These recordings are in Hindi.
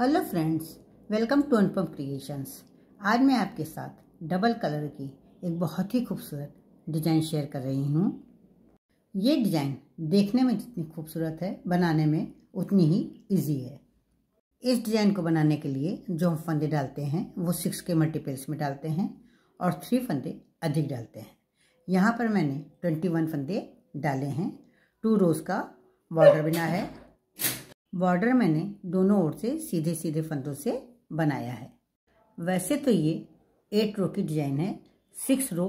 hello friends welcome to Anupam creations आज मैं आपके साथ डबल कलर की एक बहुत ही खूबसूरत डिज़ाइन शेयर कर रही हूँ ये डिज़ाइन देखने में जितनी खूबसूरत है बनाने में उतनी ही इजी है इस डिज़ाइन को बनाने के लिए जो हम फंदे डालते हैं वो सिक्स के मल्टीपल्स में डालते हैं और थ्री फंदे अधिक डालते हैं यहाँ पर मैंने ट्वेंटी वन फंदे डाले हैं टू रोज़ का बॉर्डर बिना है बॉर्डर मैंने दोनों ओर से सीधे सीधे फंदों से बनाया है वैसे तो ये एट रो की डिजाइन है सिक्स रो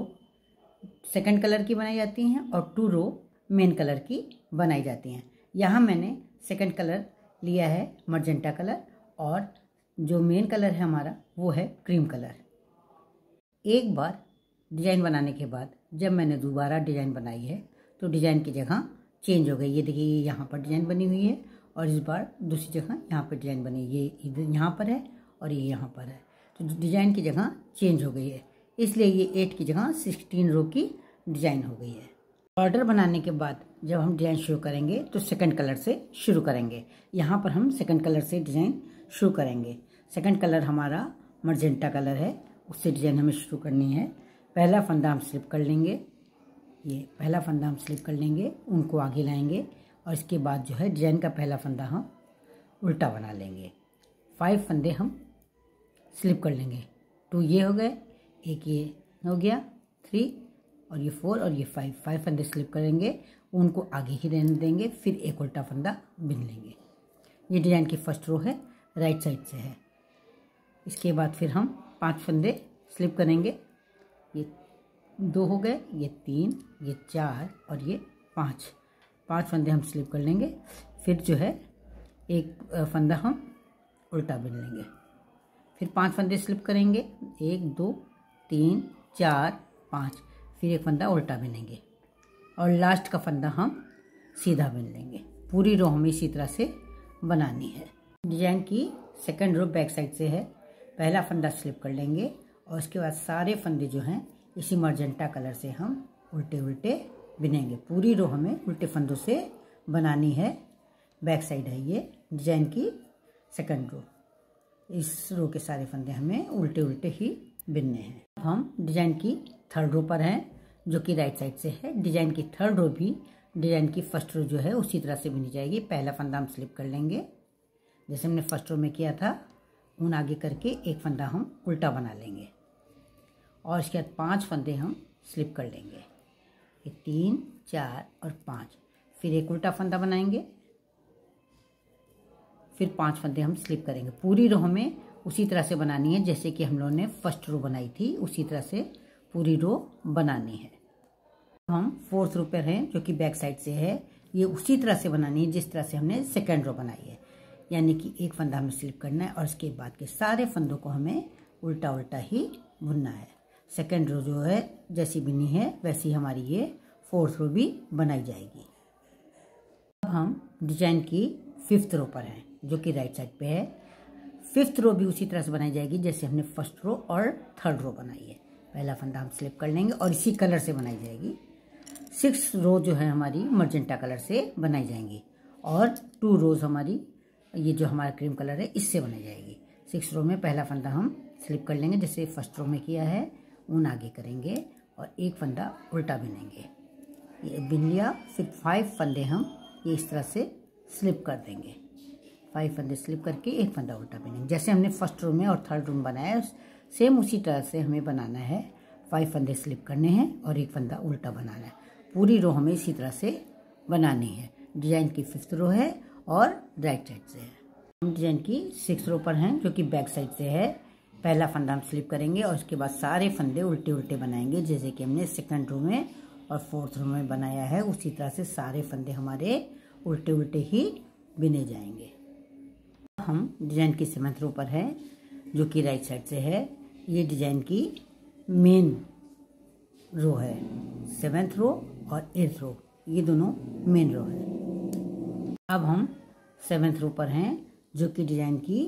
सेकंड कलर की बनाई जाती हैं और टू रो मेन कलर की बनाई जाती हैं यहाँ मैंने सेकंड कलर लिया है मर्जेंटा कलर और जो मेन कलर है हमारा वो है क्रीम कलर एक बार डिज़ाइन बनाने के बाद जब मैंने दोबारा डिज़ाइन बनाई है तो डिज़ाइन की जगह चेंज हो गई ये देखिए यहाँ पर डिज़ाइन बनी हुई है और इस बार दूसरी जगह यहाँ पर डिज़ाइन बनी ये इधर यहाँ पर है और ये यहाँ पर है तो डिज़ाइन की जगह चेंज हो गई है इसलिए ये एट की जगह सिक्सटीन रो की डिज़ाइन हो गई है बॉर्डर बनाने के बाद जब हम डिज़ाइन शुरू करेंगे तो सेकंड कलर से शुरू करेंगे यहाँ पर हम सेकंड कलर से डिज़ाइन शुरू करेंगे सेकंड कलर हमारा मर्जेंटा कलर है उससे डिज़ाइन हमें शुरू करनी है पहला फंदा हम स्लिप कर लेंगे ये पहला फंदा हम स्लिप कर लेंगे उनको आगे लाएंगे और इसके बाद जो है डिजाइन का पहला फंदा हम उल्टा बना लेंगे फाइव फंदे हम स्लिप कर लेंगे टू ये हो गए एक ये हो गया थ्री और ये फोर और ये फाइव फाइव फंदे स्लिप करेंगे उनको आगे ही रहने देंगे फिर एक उल्टा फंदा बिन लेंगे ये डिजाइन की फर्स्ट रो है राइट साइड से है इसके बाद फिर हम पांच फंदे स्लिप करेंगे ये दो हो गए ये तीन ये चार और ये पाँच पांच फंदे हम स्लिप कर लेंगे फिर जो है एक फंदा हम उल्टा बिन लेंगे फिर पांच फंदे स्लिप करेंगे एक दो तीन चार पाँच फिर एक फंदा उल्टा बिनेंगे और लास्ट का फंदा हम सीधा बिन लेंगे पूरी रो हमें इसी तरह से बनानी है डिजाइन की सेकंड रो बैक साइड से है पहला फंदा स्लिप कर लेंगे और उसके बाद सारे फंदे जो हैं इसी मर्जेंटा कलर से हम उल्टे उल्टे बिनेंगे पूरी रो हमें उल्टे फंदों से बनानी है बैक साइड है ये डिजाइन की सेकंड रो इस रो के सारे फंदे हमें उल्टे उल्टे ही बिनने हैं अब हम डिजाइन की थर्ड रो पर हैं जो कि राइट साइड से है डिजाइन की थर्ड रो भी डिजाइन की फर्स्ट रो जो है उसी तरह से बिनी जाएगी पहला फंदा हम स्लिप कर लेंगे जैसे हमने फर्स्ट रो में किया था ऊन आगे करके एक फंदा हम उल्टा बना लेंगे और इसके बाद पाँच फंदे हम स्लिप कर लेंगे ये तीन चार और पाँच फिर एक उल्टा फंदा बनाएंगे फिर पांच फंदे हम स्लिप करेंगे पूरी रो हमें उसी तरह से बनानी है जैसे कि हम लोगों ने फर्स्ट रो बनाई थी उसी तरह से पूरी रो बनानी है हम फोर्थ रो पर हैं जो कि बैक साइड से है ये उसी तरह से बनानी है जिस तरह से हमने सेकेंड रो बनाई है यानी कि एक फंदा हमें स्लिप करना है और इसके बाद के सारे फंदों को हमें उल्टा उल्टा ही बुनना है सेकेंड रो जो है जैसी बनी है वैसी हमारी ये फोर्थ रो भी बनाई जाएगी अब हम डिजाइन की फिफ्थ रो पर हैं जो कि राइट साइड पे है फिफ्थ रो भी उसी तरह से बनाई जाएगी जैसे हमने फर्स्ट रो और थर्ड रो बनाई है पहला फंदा हम स्लिप कर लेंगे और इसी कलर से बनाई जाएगी सिक्स रो जो है हमारी मर्जेंटा कलर से बनाई जाएंगी और टू रोज़ हमारी ये जो हमारा क्रीम कलर है इससे बनाई जाएगी सिक्स रो में पहला फंदा हम स्लिप कर लेंगे जैसे फर्स्ट रो में किया है ऊन आगे करेंगे और एक फंदा उल्टा बिनेंगे ये बिन लिया फिर फाइव फंदे हम ये इस तरह से स्लिप कर देंगे फाइव फंदे स्लिप करके एक फंदा उल्टा बिनेंगे जैसे हमने फर्स्ट रूम में और थर्ड रूम बनाया सेम उसी तरह से हमें बनाना है फाइव फंदे स्लिप करने हैं और एक फंदा उल्टा बनाना है पूरी रो हमें इसी तरह से बनानी है डिजाइन की फिफ्थ रो है और राइट साइड से है हम डिजाइन की सिक्स रो पर हैं जो कि बैक साइड से है पहला फंदा हम स्लिप करेंगे और उसके बाद सारे फंदे उल्टे उल्टे बनाएंगे जैसे कि हमने सेकंड रो में और फोर्थ रूम में बनाया है उसी तरह से सारे फंदे हमारे उल्टे उल्टे ही बिने जाएंगे हम डिजाइन की सेवंथ रो पर है जो कि राइट साइड से है ये डिजाइन की मेन रो है सेवेंथ रो और एट्थ रो ये दोनों मेन रो है अब हम सेवेंथ रो पर हैं जो कि डिजाइन की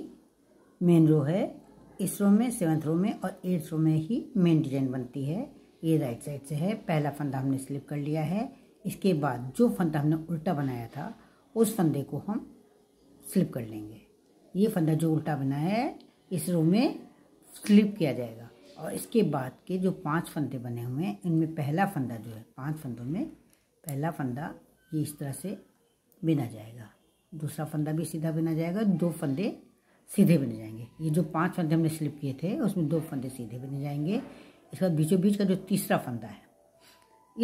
मेन रो है इस रो में सेवन्थ रो में और एट्थ रो में ही मेन डिजाइन बनती है ये राइट साइड से है पहला फंदा हमने स्लिप कर लिया है इसके बाद जो फंदा हमने उल्टा बनाया था उस फंदे को हम स्लिप कर लेंगे ये फंदा जो उल्टा बना है इस रो में स्लिप किया जाएगा और इसके बाद के जो पांच फंदे बने हुए हैं इनमें पहला फंदा जो है पांच फंदों में पहला फंदा ये इस तरह से बिना जाएगा दूसरा फंदा भी सीधा बिना जाएगा दो फंदे सीधे बन जाएंगे ये जो पांच फंदे हमने स्लिप किए थे उसमें दो फंदे सीधे बन जाएंगे इसके बाद बीचों बीच का जो तीसरा फंदा है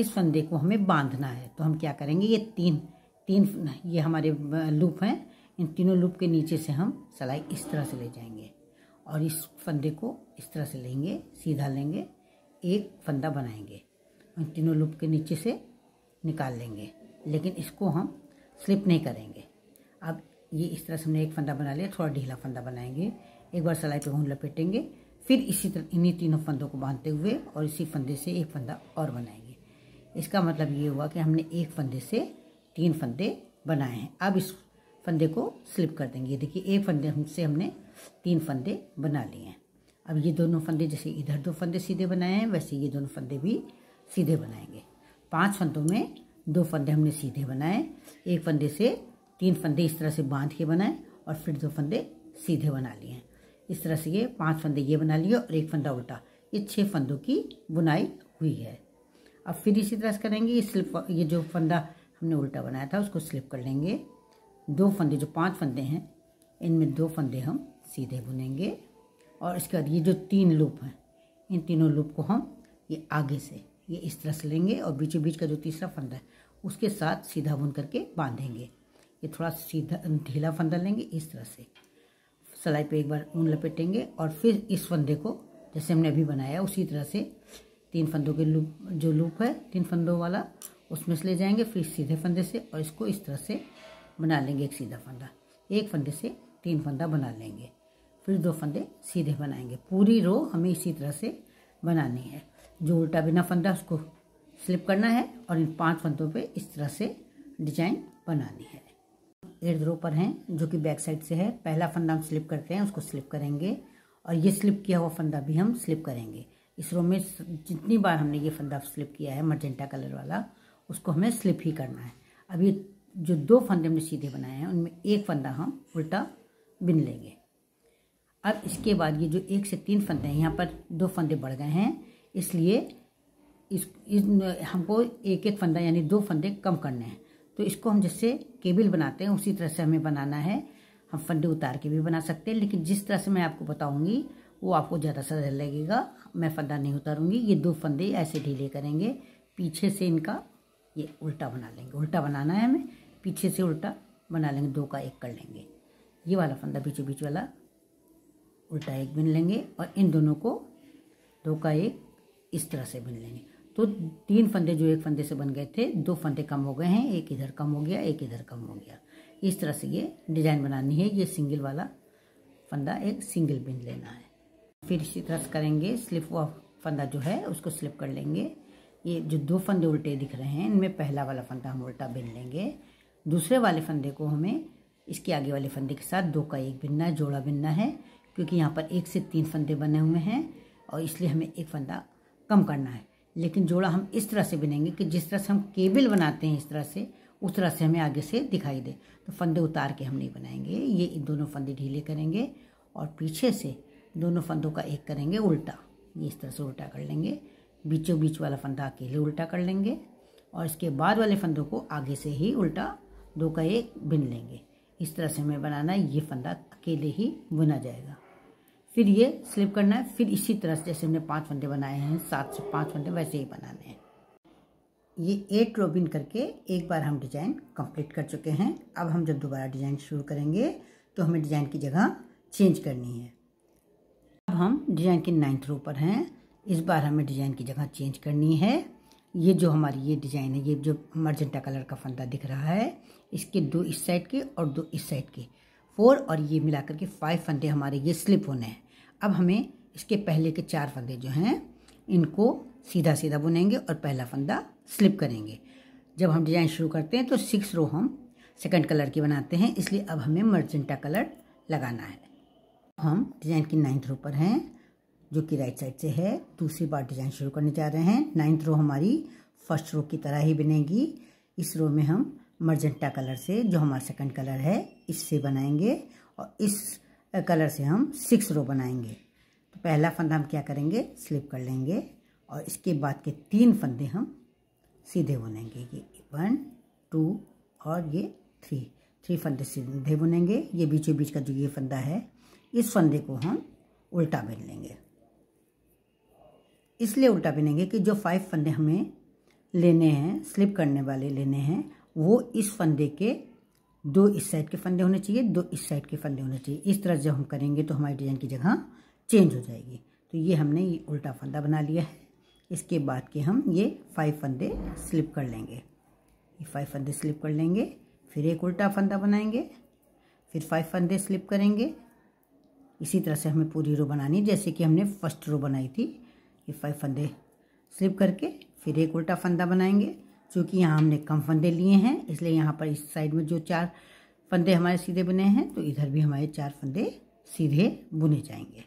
इस फंदे को हमें बांधना है तो हम क्या करेंगे ये तीन तीन ये हमारे लूप हैं इन तीनों लूप के नीचे से हम सिलाई इस तरह से ले जाएंगे और इस फंदे को इस तरह से लेंगे सीधा लेंगे एक फंदा बनाएंगे इन तीनों लूप के नीचे से निकाल लेंगे लेकिन इसको हम स्लिप नहीं करेंगे अब ये इस तरह से हमने एक फंदा बना लिया थोड़ा ढीला फंदा बनाएंगे एक बार सलाई पे घूम लपेटेंगे फिर इसी तरह इन्हीं तीनों फंदों को बांधते हुए और इसी फंदे से एक फंदा और बनाएंगे इसका मतलब ये हुआ कि हमने एक फंदे से तीन फंदे बनाए हैं अब इस फंदे को स्लिप कर देंगे देखिए एक फंदे से हमने तीन फंदे बना लिए हैं अब ये दोनों फंदे जैसे इधर दो फंदे सीधे बनाए हैं वैसे ये दोनों फंदे भी सीधे बनाएंगे पांच फंदों में दो फंदे हमने सीधे बनाए एक फंदे से तीन फंदे इस तरह से बांध के बनाए और फिर दो फंदे सीधे बना लिए इस तरह से ये पांच फंदे ये बना लिए और एक फंदा उल्टा ये छः फंदों की बुनाई हुई है अब फिर इसी तरह से करेंगे ये स्लिप ये जो फंदा हमने उल्टा बनाया था उसको स्लिप कर लेंगे दो फंदे जो पांच फंदे हैं इनमें दो फंदे हम सीधे बुनेंगे और इसके बाद ये जो तीन लूप हैं इन तीनों लूप को हम ये आगे से ये इस तरह से लेंगे और बीचों बीच का जो तीसरा फंदा है उसके साथ सीधा बुन करके बांधेंगे ये थोड़ा सीधा ढीला फंदा लेंगे इस तरह से सलाई पे एक बार ऊन लपेटेंगे और फिर इस फंदे को जैसे हमने अभी बनाया उसी तरह से तीन फंदों के लूप जो लूप है तीन फंदों वाला उसमें से ले जाएंगे फिर सीधे फंदे से और इसको इस तरह से बना लेंगे एक सीधा फंदा एक फंदे से तीन फंदा बना लेंगे फिर दो फंदे सीधे बनाएंगे पूरी रो हमें इसी तरह से बनानी है जो उल्टा बिना फंदा उसको स्लिप करना है और इन पांच फंदों पे इस तरह से डिजाइन बनानी है एट ज़ीरो पर हैं जो कि बैक साइड से है पहला फंदा हम स्लिप करते हैं उसको स्लिप करेंगे और ये स्लिप किया हुआ फंदा भी हम स्लिप करेंगे इस रो में जितनी बार हमने ये फंदा स्लिप किया है मर्जेंटा कलर वाला उसको हमें स्लिप ही करना है अब ये जो दो फंदे हमने सीधे बनाए हैं उनमें एक फंदा हम उल्टा बिन लेंगे अब इसके बाद ये जो एक से तीन फंदे हैं यहाँ पर दो फंदे बढ़ गए हैं इसलिए इस, इस हमको एक एक फंदा यानी दो फंदे कम करने हैं तो इसको हम जिससे केबिल बनाते हैं उसी तरह से हमें बनाना है हम फंडे उतार के भी बना सकते हैं लेकिन जिस तरह से मैं आपको बताऊंगी वो आपको ज़्यादा सजा लगेगा मैं फंदा नहीं उतारूंगी ये दो फंदे ऐसे ढीले करेंगे पीछे से इनका ये उल्टा बना लेंगे उल्टा बनाना है हमें पीछे से उल्टा बना लेंगे दो का एक कर लेंगे ये वाला फंदा बीचों बीच वाला उल्टा एक बिन लेंगे और इन दोनों को दो का एक इस तरह से बिन लेंगे तो तीन फंदे जो एक फंदे से बन गए थे दो फंदे कम हो गए हैं एक इधर कम हो गया एक इधर कम हो गया इस तरह से ये डिजाइन बनानी है ये सिंगल वाला फंदा एक सिंगल बिन लेना है फिर इसी तरह से करेंगे स्लिप फंदा जो है उसको स्लिप कर लेंगे ये जो दो फंदे उल्टे दिख रहे हैं इनमें पहला वाला फंदा हम उल्टा बिन लेंगे दूसरे वाले फंदे को हमें इसके आगे वाले फंदे के साथ दो का एक बिनना है जोड़ा बिनना है क्योंकि यहाँ पर एक से तीन फंदे बने हुए हैं और इसलिए हमें एक फंदा कम करना है लेकिन जोड़ा हम इस तरह से बिनेंगे कि जिस तरह से हम केबल बनाते हैं इस तरह से उस तरह से हमें आगे से दिखाई दे तो फंदे उतार के हम नहीं बनाएंगे ये दोनों फंदे ढीले करेंगे और पीछे से दोनों फंदों का एक करेंगे उल्टा ये इस तरह से उल्टा कर लेंगे बीचों बीच वाला फंदा अकेले उल्टा कर लेंगे और इसके बाद वाले फंदों को आगे से ही उल्टा दो का एक बिन लेंगे इस तरह से हमें बनाना ये फंदा अकेले ही बुना जाएगा फिर ये स्लिप करना है फिर इसी तरह से जैसे हमने पांच फंदे बनाए हैं सात से पांच फंदे वैसे ही बनाने हैं ये एट रोबिन करके एक बार हम डिज़ाइन कंप्लीट कर चुके हैं अब हम जब दोबारा डिज़ाइन शुरू करेंगे तो हमें डिज़ाइन की जगह चेंज करनी है अब हम डिज़ाइन के नाइन्थ रो पर हैं इस बार हमें डिज़ाइन की जगह चेंज करनी है ये जो हमारी ये डिज़ाइन है ये जो मर्जेंटा कलर का फंदा दिख रहा है इसके दो इस साइड के और दो इस साइड के फोर और ये मिलाकर के फाइव फंदे हमारे ये स्लिप होने हैं अब हमें इसके पहले के चार फंदे जो हैं इनको सीधा सीधा बुनेंगे और पहला फंदा स्लिप करेंगे जब हम डिजाइन शुरू करते हैं तो सिक्स रो हम सेकंड कलर की बनाते हैं इसलिए अब हमें मर्जेंटा कलर लगाना है हम डिजाइन की नाइन्थ रो पर हैं जो कि राइट साइड से है दूसरी बार डिजाइन शुरू करने जा रहे हैं नाइन्थ रो हमारी फर्स्ट रो की तरह ही बनेगी इस रो में हम मर्जेंटा कलर से जो हमारा सेकंड कलर है इससे बनाएंगे और इस कलर से हम सिक्स रो बनाएंगे तो पहला फंदा हम क्या करेंगे स्लिप कर लेंगे और इसके बाद के तीन फंदे हम सीधे बुनेंगे ये वन टू और ये थ्री थ्री फंदे सीधे बुनेंगे ये बीचों बीच का जो ये फंदा है इस फंदे को हम उल्टा बिन लेंगे इसलिए उल्टा बिनेंगे कि जो फाइव फंदे हमें लेने हैं स्लिप करने वाले लेने हैं वो इस फंदे के दो इस साइड के फंदे होने चाहिए दो इस साइड के फंदे होने चाहिए इस तरह जब हम करेंगे तो हमारी डिज़ाइन की जगह चेंज हो जाएगी तो ये हमने ये उल्टा फंदा बना लिया है इसके बाद के हम ये फाइव फंदे स्लिप कर लेंगे ये फाइव फंदे स्लिप कर लेंगे फिर एक उल्टा फंदा बनाएंगे फिर फाइव फंदे स्लिप करेंगे इसी तरह से हमें पूरी रो बनानी जैसे कि हमने फर्स्ट रो बनाई थी ये फाइव फंदे स्लिप करके फिर एक उल्टा फंदा बनाएंगे चूँकि यहाँ हमने कम फंदे लिए हैं इसलिए यहाँ पर इस साइड में जो चार फंदे हमारे सीधे बुने हैं तो इधर भी हमारे चार फंदे सीधे बुने जाएंगे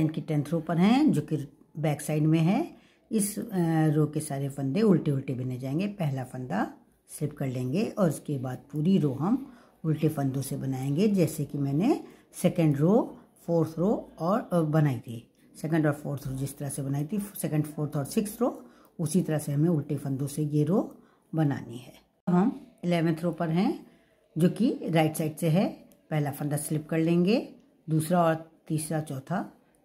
इनकी टेंथ रो पर हैं जो कि बैक साइड में है इस रो के सारे फंदे उल्टे उल्टे बने जाएंगे पहला फंदा स्लिप कर लेंगे और उसके बाद पूरी रो हम उल्टे फंदों से बनाएंगे जैसे कि मैंने सेकेंड रो फोर्थ रो और बनाई थी सेकेंड और फोर्थ रो जिस तरह से बनाई थी सेकेंड फोर्थ और सिक्स रो उसी तरह से हमें उल्टे फंदों से ये रो बनानी है हम इलेवेंथ रो पर हैं जो कि राइट साइड से है पहला फंदा स्लिप कर लेंगे दूसरा और तीसरा चौथा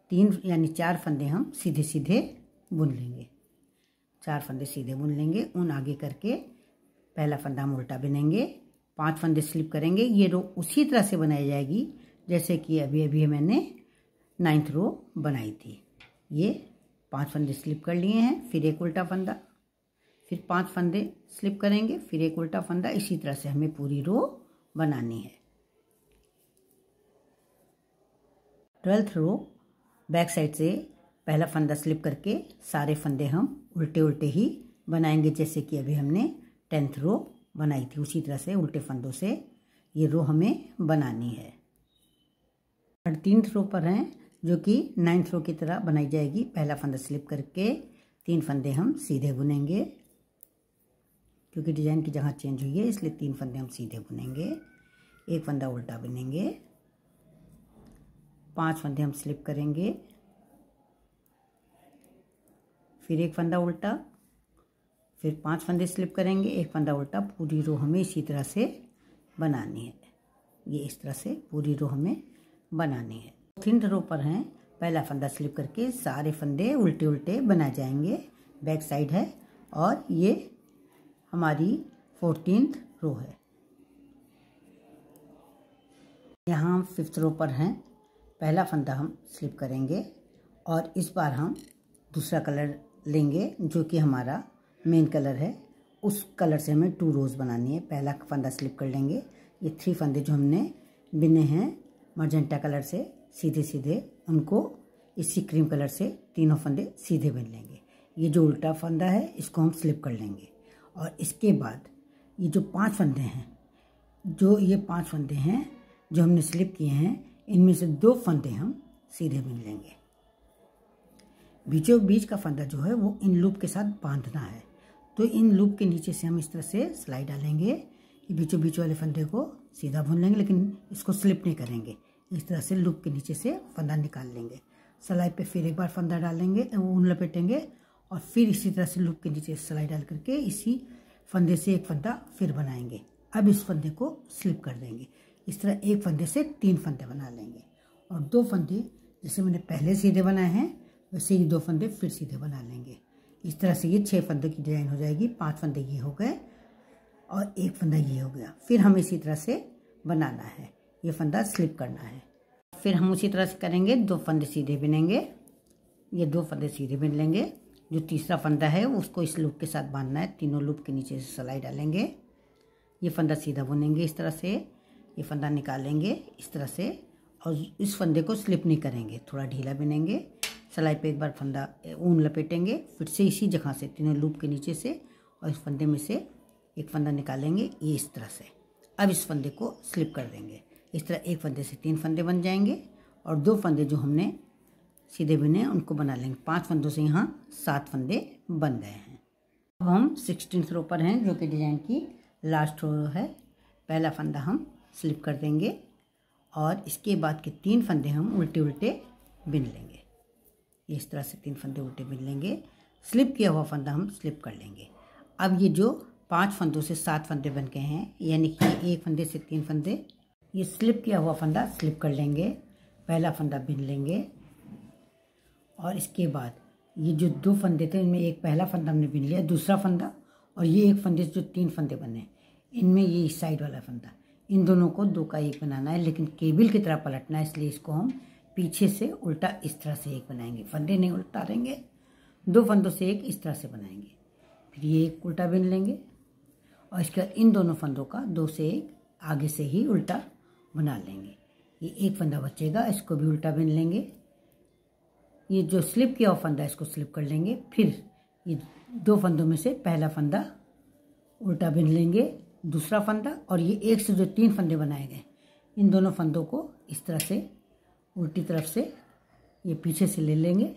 तीन यानी चार फंदे हम सीधे सीधे बुन लेंगे चार फंदे सीधे बुन लेंगे उन आगे करके पहला फंदा हम उल्टा बुनेंगे पांच फंदे स्लिप करेंगे ये रो उसी तरह से बनाई जाएगी जैसे कि अभी अभी मैंने नाइन्थ रो बनाई थी ये पांच फंदे स्लिप कर लिए हैं फिर एक उल्टा फंदा फिर पांच फंदे स्लिप करेंगे फिर एक उल्टा फंदा इसी तरह से हमें पूरी रो बनानी है ट्वेल्थ रो बैक साइड से पहला फंदा स्लिप करके सारे फंदे हम उल्टे उल्टे ही बनाएंगे जैसे कि अभी हमने टेंथ रो बनाई थी उसी तरह से उल्टे फंदों से ये रो हमें बनानी है थर्टीन रो पर हैं जो कि नाइन्थ रो की तरह बनाई जाएगी पहला फंदा स्लिप करके तीन फंदे हम सीधे बुनेंगे क्योंकि डिज़ाइन की जगह चेंज हुई है इसलिए तीन फंदे हम सीधे बुनेंगे एक फंदा उल्टा बुनेंगे पांच फंदे हम स्लिप करेंगे फिर एक फंदा उल्टा फिर पांच फंदे स्लिप करेंगे एक फंदा उल्टा पूरी रो हमें इसी तरह से बनानी है ये इस तरह से पूरी रो हमें बनानी है तीन रो पर हैं पहला फंदा स्लिप करके सारे फंदे उल्टे उल्टे बनाए जाएंगे बैक साइड है और ये हमारी फोर्टीन रो है यहाँ फिफ्थ रो पर हैं पहला फंदा हम स्लिप करेंगे और इस बार हम दूसरा कलर लेंगे जो कि हमारा मेन कलर है उस कलर से हमें टू रोज़ बनानी है पहला फंदा स्लिप कर लेंगे ये थ्री फंदे जो हमने बिने हैं मर्जेंटा कलर से सीधे सीधे उनको इसी क्रीम कलर से तीनों फंदे सीधे बन लेंगे ये जो उल्टा फंदा है इसको हम स्लिप कर लेंगे और इसके बाद ये जो पांच फंदे हैं जो ये पांच फंदे हैं जो हमने स्लिप किए हैं इनमें से दो फंदे हम सीधे बन लेंगे बीचों बीच का फंदा जो है वो इन लूप के साथ बांधना है तो इन लूप के नीचे से हम इस तरह से सिलाई डालेंगे कि बीचों बीच वाले फंदे को सीधा भून लेंगे लेकिन इसको स्लिप नहीं करेंगे इस तरह से लूप के नीचे से फंदा निकाल लेंगे सलाई पे फिर एक बार फंदा डालेंगे ऊन लपेटेंगे और फिर इसी तरह से लूप के नीचे सलाई डाल करके इसी फंदे से एक फंदा फिर बनाएंगे अब इस फंदे को स्लिप कर देंगे इस तरह एक फंदे से तीन फंदे बना लेंगे और दो फंदे जैसे मैंने पहले सीधे बनाए हैं वैसे ही दो फंदे फिर सीधे बना लेंगे इस तरह से ये छः फंदे की डिज़ाइन हो जाएगी पाँच फंदे ये हो गए और एक फंदा ये हो गया फिर हमें इसी तरह से बनाना है ये फंदा स्लिप करना है फिर हम उसी तरह से करेंगे दो फंदे सीधे बिनेंगे ये दो फंदे सीधे बिन लेंगे जो तीसरा फंदा है उसको इस लूप के साथ बांधना है तीनों लूप के नीचे से सलाई डालेंगे ये फंदा सीधा बुनेंगे इस तरह से ये फंदा निकालेंगे इस तरह से और इस फंदे को स्लिप नहीं करेंगे थोड़ा ढीला बिनेंगे सलाई पे एक बार फंदा ऊन लपेटेंगे फिर से इसी जगह से तीनों लूप के नीचे से और इस फंदे में से एक फंदा निकालेंगे ये इस तरह से अब इस फंदे को स्लिप कर देंगे इस तरह एक फंदे से तीन फंदे बन जाएंगे और दो फंदे जो हमने सीधे बिने उनको बना लेंगे पांच फंदों से यहाँ सात फंदे बन गए हैं अब हम सिक्सटीन रो पर हैं जो कि डिजाइन की लास्ट रो है पहला फंदा हम स्लिप कर देंगे और इसके बाद के तीन फंदे हम उल्टे उल्टे बिन लेंगे इस तरह से तीन फंदे उल्टे बिन लेंगे स्लिप किया हुआ फंदा हम स्लिप कर लेंगे अब ये जो पांच फंदों से सात फंदे बन गए हैं यानी कि एक फंदे से तीन फंदे ये स्लिप किया हुआ फंदा स्लिप कर लेंगे पहला फंदा बिन लेंगे और इसके बाद ये जो दो फंदे थे इनमें एक पहला फंदा हमने बिन लिया दूसरा फंदा और ये एक फंदे जो तीन फंदे बने इनमें ये साइड वाला फंदा इन दोनों को दो का एक बनाना है लेकिन केबल की तरह पलटना है इसलिए इसको हम पीछे से उल्टा इस तरह से एक बनाएंगे फंदे नहीं उल्टा देंगे दो फंदों से एक इस तरह से बनाएंगे फिर ये एक उल्टा बिन लेंगे और इसके बाद इन दोनों फंदों का दो से एक आगे से ही उल्टा बना लेंगे ये एक फंदा बचेगा इसको भी उल्टा बिन लेंगे ये जो स्लिप किया हुआ फंदा इसको स्लिप कर लेंगे फिर ये दो फंदों में से पहला फंदा उल्टा बिन लेंगे दूसरा फंदा और ये एक से जो तीन फंदे बनाए गए इन दोनों फंदों को इस तरह से उल्टी तरफ से ये पीछे से ले लेंगे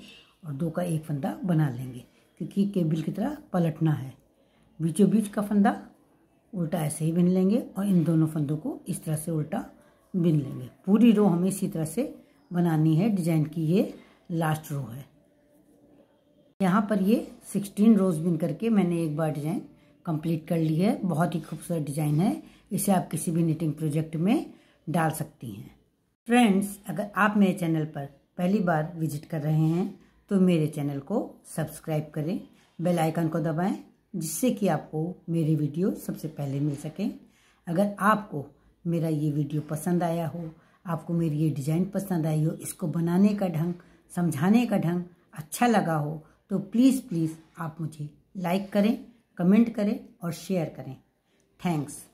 और दो का एक फंदा बना लेंगे क्योंकि केबिल की तरह पलटना है बीचों बीच का फंदा उल्टा ऐसे ही बिन लेंगे और इन दोनों फंदों को इस तरह से उल्टा बिन लेंगे पूरी रो हमें इसी तरह से बनानी है डिजाइन की ये लास्ट रो है यहाँ पर ये सिक्सटीन रोज बिन करके मैंने एक बार डिजाइन कंप्लीट कर ली है बहुत ही खूबसूरत डिजाइन है इसे आप किसी भी निटिंग प्रोजेक्ट में डाल सकती हैं फ्रेंड्स अगर आप मेरे चैनल पर पहली बार विजिट कर रहे हैं तो मेरे चैनल को सब्सक्राइब करें बेल आइकन को दबाएं जिससे कि आपको मेरी वीडियो सबसे पहले मिल सकें अगर आपको मेरा ये वीडियो पसंद आया हो आपको मेरी ये डिज़ाइन पसंद आई हो इसको बनाने का ढंग समझाने का ढंग अच्छा लगा हो तो प्लीज़ प्लीज़ आप मुझे लाइक करें कमेंट करें और शेयर करें थैंक्स